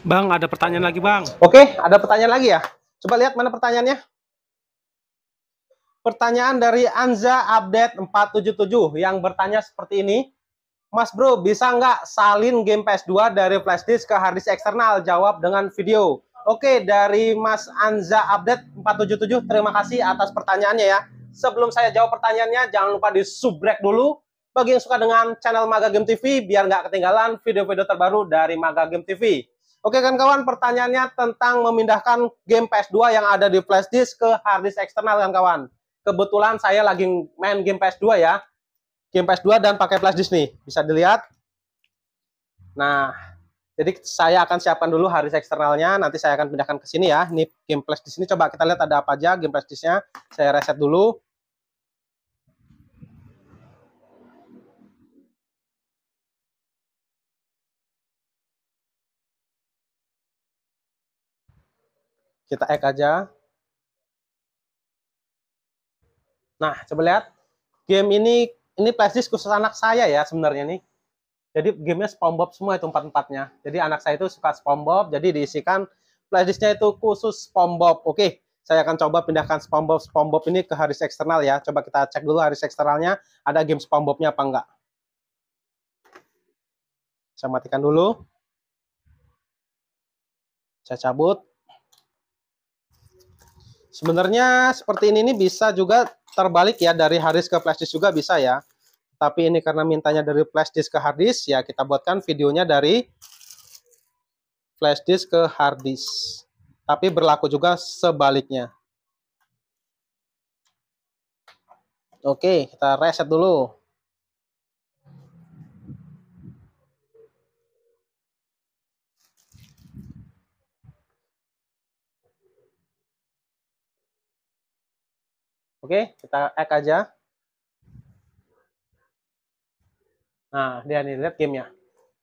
Bang, ada pertanyaan lagi, Bang. Oke, ada pertanyaan lagi ya. Coba lihat mana pertanyaannya. Pertanyaan dari Anza Update 477 yang bertanya seperti ini. Mas Bro, bisa nggak salin game PS2 dari flash ke harddisk eksternal? Jawab dengan video. Oke, dari Mas Anza Update 477, terima kasih atas pertanyaannya ya. Sebelum saya jawab pertanyaannya, jangan lupa di subrek dulu. Bagi yang suka dengan channel Maga Game TV, biar nggak ketinggalan video-video terbaru dari Maga Game TV. Oke kan kawan, pertanyaannya tentang memindahkan game PS2 yang ada di flash disk ke hard disk eksternal kan kawan. Kebetulan saya lagi main game PS2 ya. Game PS2 dan pakai flash disk nih, bisa dilihat. Nah, jadi saya akan siapkan dulu hard disk eksternalnya, nanti saya akan pindahkan ke sini ya. Ini game flash disk ini coba kita lihat ada apa aja game flash disknya. Saya reset dulu. Kita ek aja. Nah, coba lihat. Game ini ini flashdisk khusus anak saya ya sebenarnya nih. Jadi gamenya SpongeBob semua itu empat-empatnya. Jadi anak saya itu suka SpongeBob, jadi diisikan flashdisknya itu khusus SpongeBob. Oke, saya akan coba pindahkan SpongeBob SpongeBob ini ke harddisk eksternal ya. Coba kita cek dulu harddisk eksternalnya ada game SpongeBobnya apa enggak. Saya matikan dulu. Saya cabut. Sebenarnya seperti ini ini bisa juga terbalik ya dari harddisk ke flashdisk juga bisa ya. Tapi ini karena mintanya dari flashdisk ke harddisk ya kita buatkan videonya dari flashdisk ke harddisk. Tapi berlaku juga sebaliknya. Oke, kita reset dulu. Oke, kita add aja. Nah, dia nih lihat gamenya.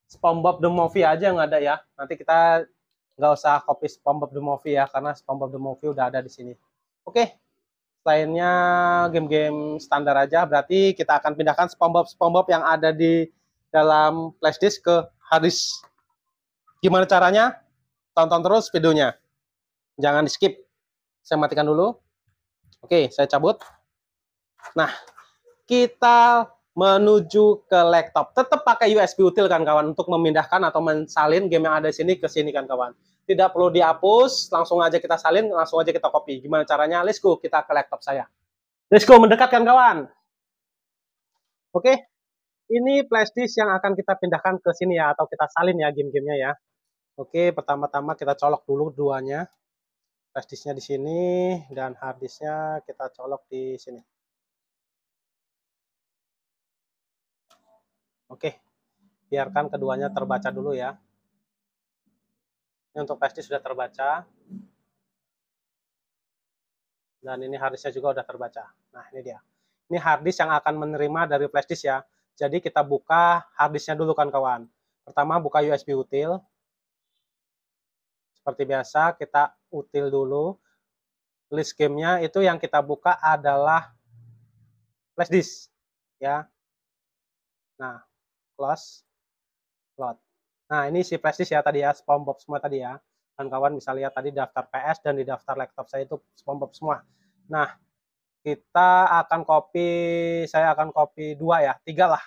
SpongeBob the Movie aja nggak ada ya. Nanti kita nggak usah copy SpongeBob the Movie ya, karena SpongeBob the Movie udah ada di sini. Oke, lainnya game-game standar aja. Berarti kita akan pindahkan SpongeBob-SpongeBob yang ada di dalam flashdisk ke harddisk. Gimana caranya? Tonton terus videonya. Jangan di skip. Saya matikan dulu. Oke, saya cabut. Nah, kita menuju ke laptop. Tetap pakai USB util kan kawan untuk memindahkan atau mensalin game yang ada di sini ke sini kan kawan. Tidak perlu dihapus, langsung aja kita salin, langsung aja kita copy. Gimana caranya? Let's go, kita ke laptop saya. Let's go, mendekat kan kawan. Oke, ini flashdisk yang akan kita pindahkan ke sini ya, atau kita salin ya game-gamenya ya. Oke, pertama-tama kita colok dulu duanya flashdisknya di sini dan harddisknya kita colok di sini oke biarkan keduanya terbaca dulu ya ini untuk flashdisk sudah terbaca dan ini harddisknya juga sudah terbaca nah ini dia ini harddisk yang akan menerima dari flashdisk ya jadi kita buka harddisknya dulu kan kawan pertama buka USB util seperti biasa kita util dulu list gamenya itu yang kita buka adalah flash disk ya nah close load nah ini si flash disk ya tadi ya SpongeBob semua tadi ya kawan-kawan bisa lihat tadi daftar PS dan di daftar laptop saya itu SpongeBob semua nah kita akan copy saya akan copy dua ya tiga lah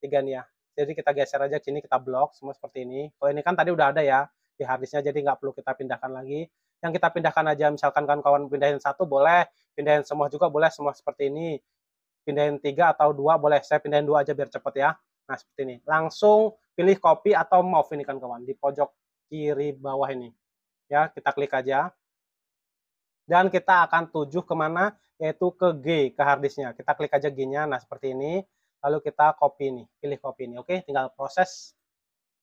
tiga nih ya jadi kita geser aja sini kita blok semua seperti ini kalau ini kan tadi udah ada ya di harddisknya jadi nggak perlu kita pindahkan lagi yang kita pindahkan aja misalkan kan kawan pindahin satu boleh pindahin semua juga boleh semua seperti ini pindahin tiga atau dua boleh saya pindahin dua aja biar cepet ya nah seperti ini langsung pilih copy atau move ini kan kawan di pojok kiri bawah ini ya kita klik aja dan kita akan tuju kemana yaitu ke G ke harddisknya kita klik aja G-nya nah seperti ini lalu kita copy ini pilih copy ini oke tinggal proses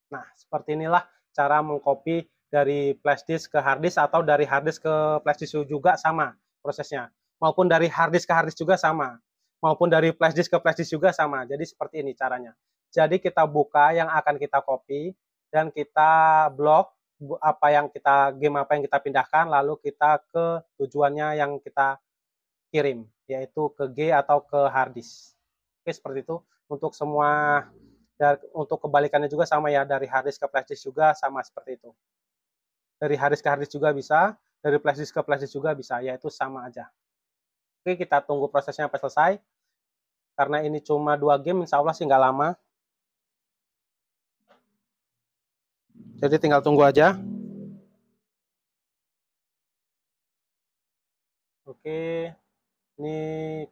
nah seperti inilah cara mengcopy dari flash disk ke hard disk atau dari hard disk ke flash disk juga sama prosesnya maupun dari hard disk ke hard disk juga sama maupun dari flash disk ke flash disk juga sama jadi seperti ini caranya jadi kita buka yang akan kita copy dan kita blok apa yang kita game apa yang kita pindahkan lalu kita ke tujuannya yang kita kirim yaitu ke G atau ke hard disk. Oke seperti itu untuk semua dan untuk kebalikannya juga sama ya dari hard disk ke flash disk juga sama seperti itu dari harddisk ke harddisk juga bisa, dari flash ke flash juga bisa, yaitu sama aja. Oke, kita tunggu prosesnya sampai selesai. Karena ini cuma dua game, insya Allah sih nggak lama. Jadi tinggal tunggu aja. Oke, ini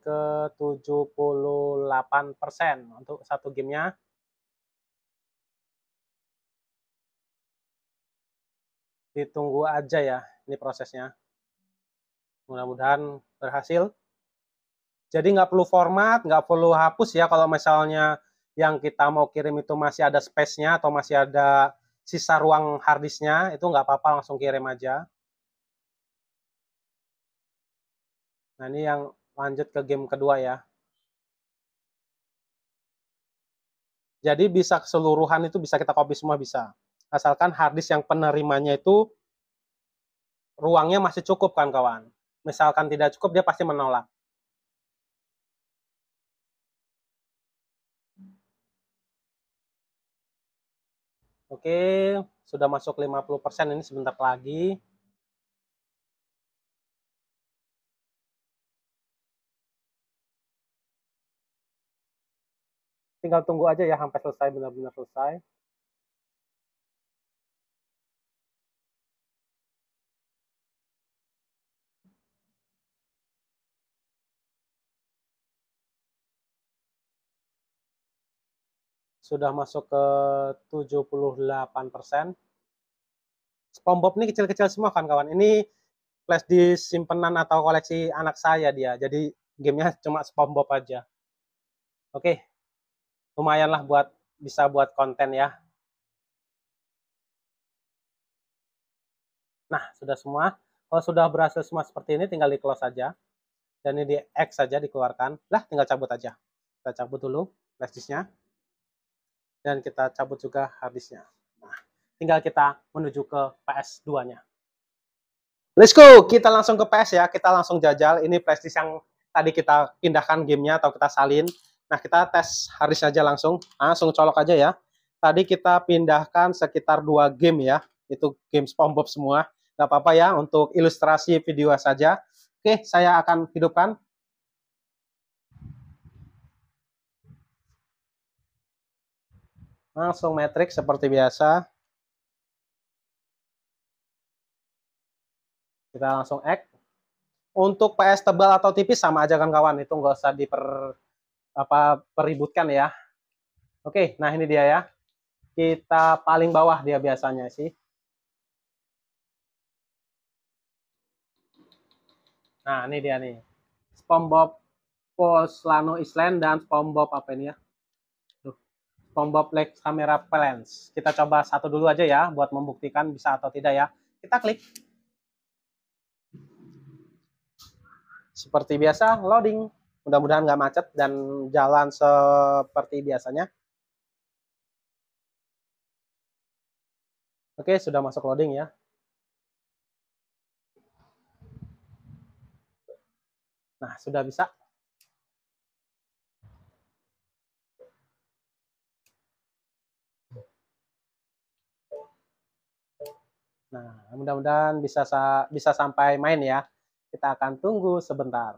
ke 78% untuk satu gamenya. ditunggu aja ya ini prosesnya mudah-mudahan berhasil jadi nggak perlu format nggak perlu hapus ya kalau misalnya yang kita mau kirim itu masih ada space-nya atau masih ada sisa ruang harddisk-nya itu nggak apa-apa langsung kirim aja nah ini yang lanjut ke game kedua ya jadi bisa keseluruhan itu bisa kita copy semua bisa asalkan harddisk yang penerimanya itu ruangnya masih cukup kan kawan. Misalkan tidak cukup dia pasti menolak. Oke, sudah masuk 50% ini sebentar lagi. Tinggal tunggu aja ya sampai selesai benar-benar selesai. sudah masuk ke 78%. SpongeBob ini kecil-kecil semua kan kawan. Ini flash di simpenan atau koleksi anak saya dia. Jadi gamenya cuma SpongeBob aja. Oke, lumayan lah buat bisa buat konten ya. Nah, sudah semua. Kalau sudah berhasil semua seperti ini, tinggal di close saja. Dan ini di X saja dikeluarkan. Lah, tinggal cabut aja. Kita cabut dulu flash flashdisknya dan kita cabut juga habisnya. Nah, tinggal kita menuju ke PS2-nya. Let's go, kita langsung ke PS ya, kita langsung jajal. Ini flashdisk yang tadi kita pindahkan gamenya atau kita salin. Nah, kita tes harddisk saja langsung. langsung colok aja ya. Tadi kita pindahkan sekitar dua game ya. Itu game SpongeBob semua. Gak apa-apa ya, untuk ilustrasi video saja. Oke, saya akan hidupkan Langsung metrik seperti biasa. Kita langsung X. Untuk PS tebal atau tipis sama aja kan kawan, itu nggak usah diper apa peributkan ya. Oke, nah ini dia ya. Kita paling bawah dia biasanya sih. Nah, ini dia nih. SpongeBob Poslano Island dan SpongeBob apa ini ya? tombol flex kamera lens. Kita coba satu dulu aja ya buat membuktikan bisa atau tidak ya. Kita klik. Seperti biasa loading. Mudah-mudahan nggak macet dan jalan seperti biasanya. Oke, sudah masuk loading ya. Nah, sudah bisa. Nah, mudah-mudahan bisa sa bisa sampai main ya. Kita akan tunggu sebentar.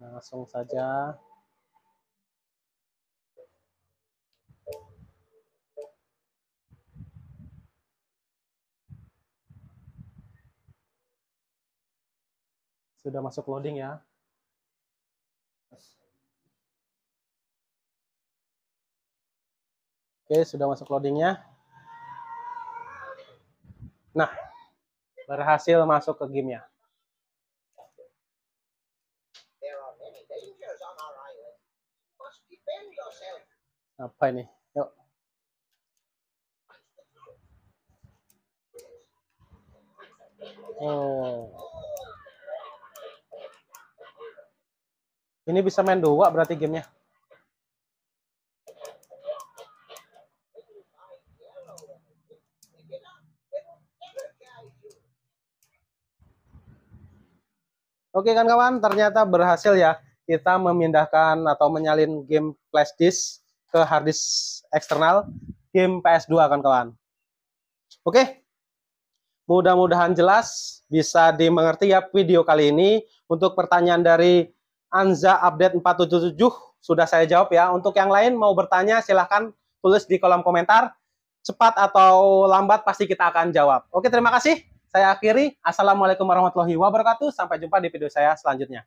langsung saja. Sudah masuk loading ya. Oke, sudah masuk loadingnya. Nah, berhasil masuk ke gamenya. Apa ini? Yuk. Oh. Ini bisa main dua berarti gamenya. Oke kan kawan, ternyata berhasil ya kita memindahkan atau menyalin game flash disk ke hard disk eksternal game PS2 kan kawan. Oke. Mudah-mudahan jelas bisa dimengerti ya video kali ini. Untuk pertanyaan dari Anza update 477 sudah saya jawab ya. Untuk yang lain mau bertanya silahkan tulis di kolom komentar. Cepat atau lambat pasti kita akan jawab. Oke, terima kasih. Saya akhiri, Assalamualaikum warahmatullahi wabarakatuh. Sampai jumpa di video saya selanjutnya.